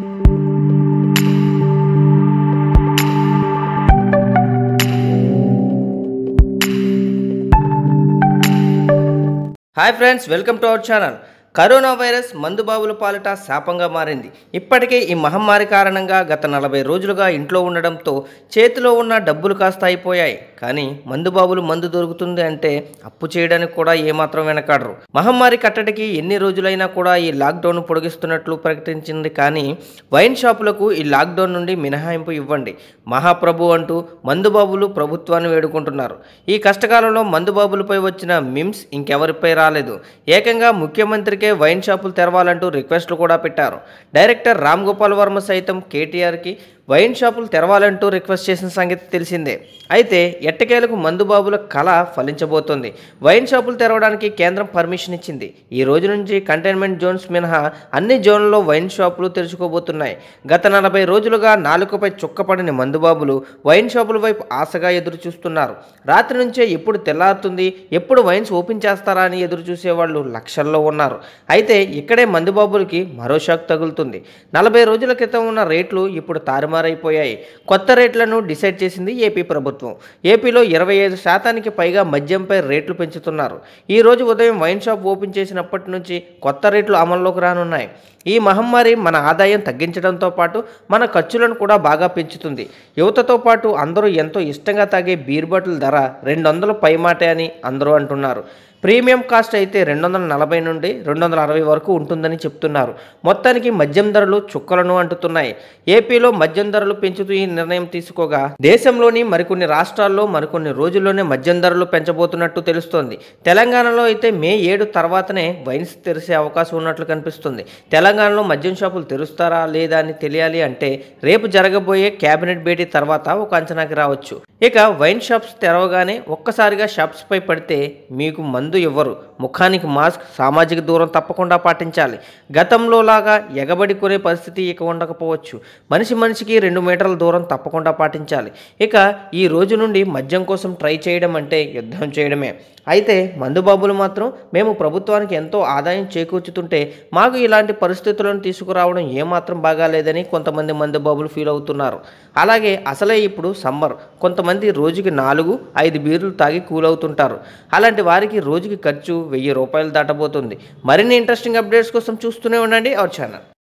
hi friends welcome to our channel corona virus మందుబాబుల పాలిట శాపంగా మారింది ఇప్పటికే ఈ మహమ్మారి కారణంగా గత నలభై రోజులుగా ఇంట్లో ఉండడంతో చేతిలో ఉన్న డబ్బులు కాస్త అయిపోయాయి కానీ మందుబాబులు మందు దొరుకుతుంది అంటే అప్పు చేయడానికి కూడా ఏమాత్రం వెనకాడరు మహమ్మారి కట్టడికి ఎన్ని రోజులైనా కూడా ఈ లాక్డౌన్ పొడిగిస్తున్నట్లు ప్రకటించింది కానీ వైన్ షాపులకు ఈ లాక్డౌన్ నుండి మినహాయింపు ఇవ్వండి మహాప్రభు అంటూ మందుబాబులు ప్రభుత్వాన్ని వేడుకుంటున్నారు ఈ కష్టకాలంలో మందుబాబులపై వచ్చిన మిమ్స్ ఇంకెవరిపై రాలేదు ఏకంగా ముఖ్యమంత్రి ఇప్పటికే వైన్ షాపులు తెరవాలంటూ రిక్వెస్ట్లు కూడా పెట్టారు డైరెక్టర్ రామ్ గోపాల్ వర్మ సైతం కేటీఆర్కి వైన్ షాపులు తెరవాలంటూ రిక్వెస్ట్ చేసిన సంగతి తెలిసిందే అయితే ఎట్టకేలకు మందుబాబుల కళ ఫలించబోతోంది వైన్ షాపులు తెరవడానికి కేంద్రం పర్మిషన్ ఇచ్చింది ఈ రోజు నుంచి కంటైన్మెంట్ జోన్స్ మినహా అన్ని జోన్లలో వైన్ షాపులు తెరుచుకోబోతున్నాయి గత నలభై రోజులుగా నాలుకపై చుక్కపడిన మందుబాబులు వైన్ షాపుల వైపు ఆశగా ఎదురు చూస్తున్నారు రాత్రి నుంచే ఎప్పుడు తెల్లారుతుంది ఎప్పుడు వైన్స్ ఓపెన్ చేస్తారా అని ఎదురు చూసేవాళ్ళు లక్షల్లో ఉన్నారు అయితే ఇక్కడే మందుబాబులకి మరో షాక్ తగులుతుంది నలభై రోజుల క్రితం ఉన్న రేట్లు ఇప్పుడు తారుమారైపోయాయి కొత్త రేట్లను డిసైడ్ చేసింది ఏపీ ప్రభుత్వం ఏపీలో ఇరవై ఐదు శాతానికి పైగా మద్యంపై రేట్లు పెంచుతున్నారు ఈ రోజు ఉదయం వైన్ షాప్ ఓపెన్ చేసినప్పటి నుంచి కొత్త రేట్లు అమల్లోకి రానున్నాయి ఈ మహమ్మారి మన ఆదాయం తగ్గించడంతో పాటు మన ఖర్చులను కూడా బాగా పెంచుతుంది యువతతో పాటు అందరూ ఎంతో ఇష్టంగా తాగే బీర్ బాటిల్ ధర రెండు వందలు పైమాటే అని అందరూ అంటున్నారు ప్రీమియం కాస్ట్ అయితే రెండు వందల నలభై నుండి రెండు వందల అరవై వరకు ఉంటుందని చెప్తున్నారు మొత్తానికి మద్యం ధరలు చుక్కలను అంటుతున్నాయి ఏపీలో మద్యం ధరలు పెంచుతూ ఈ నిర్ణయం తీసుకోగా దేశంలోని మరికొన్ని రాష్ట్రాల్లో మరికొన్ని రోజుల్లోనే మద్యం ధరలు పెంచబోతున్నట్టు తెలుస్తోంది తెలంగాణలో అయితే మే ఏడు తర్వాతనే వైన్స్ తెరిసే అవకాశం ఉన్నట్లు కనిపిస్తుంది తెలంగాణలో మద్యం షాపులు తెరుస్తారా లేదా అని తెలియాలి అంటే రేపు జరగబోయే కేబినెట్ భేటీ తర్వాత ఒక అంచనాకి రావచ్చు ఇక వైన్ షాప్స్ తెరవగానే ఒక్కసారిగా షాప్స్పై పడితే మీకు మందు మందు ఇవ్వరు ముఖానికి మాస్క్ సామాజిక దూరం తప్పకుండా పాటించాలి గతంలో లాగా ఎగబడి కొనే పరిస్థితి ఇక ఉండకపోవచ్చు మనిషి మనిషికి రెండు మీటర్ల దూరం తప్పకుండా పాటించాలి ఇక ఈ రోజు నుండి మద్యం కోసం ట్రై చేయడం అంటే యుద్ధం చేయడమే అయితే మందుబాబులు మాత్రం మేము ప్రభుత్వానికి ఎంతో ఆదాయం చేకూర్చుతుంటే మాకు ఇలాంటి పరిస్థితులను తీసుకురావడం ఏమాత్రం బాగాలేదని కొంతమంది మందుబాబులు ఫీల్ అవుతున్నారు అలాగే అసలే ఇప్పుడు సమ్మర్ కొంతమంది రోజుకి నాలుగు ఐదు బీర్లు తాగి కూలవుతుంటారు అలాంటి వారికి రోజుకి ఖర్చు వెయ్యి రూపాయలు దాటబోతుంది మరిన్ని ఇంట్రెస్టింగ్ అప్డేట్స్ కోసం చూస్తూనే ఉండండి అవర్ ఛానల్